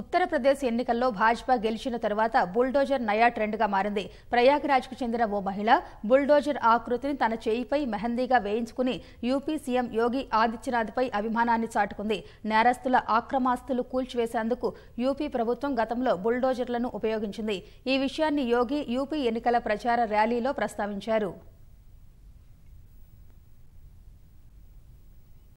ఉత్తరప్రదేశ్ ఎన్నికల్లో భాజపా గెలిచిన తర్వాత బుల్డోజర్ నయా ట్రెండ్గా మారింది ప్రయాగ్రాజ్కు చెందిన ఓ మహిళ బుల్డోజర్ ఆకృతిని తన చేయిపై మెహందీగా వేయించుకుని యూపీ సీఎం యోగి ఆదిత్యనాథ్పై అభిమానాన్ని చాటుకుంది నేరస్తుల ఆక్రమాస్తులు కూల్చివేసేందుకు యూపీ ప్రభుత్వం గతంలో బుల్డోజర్లను ఉపయోగించింది ఈ విషయాన్ని యోగి యూపీ ఎన్నికల ప్రచార ర్యాలీలో ప్రస్తావించారు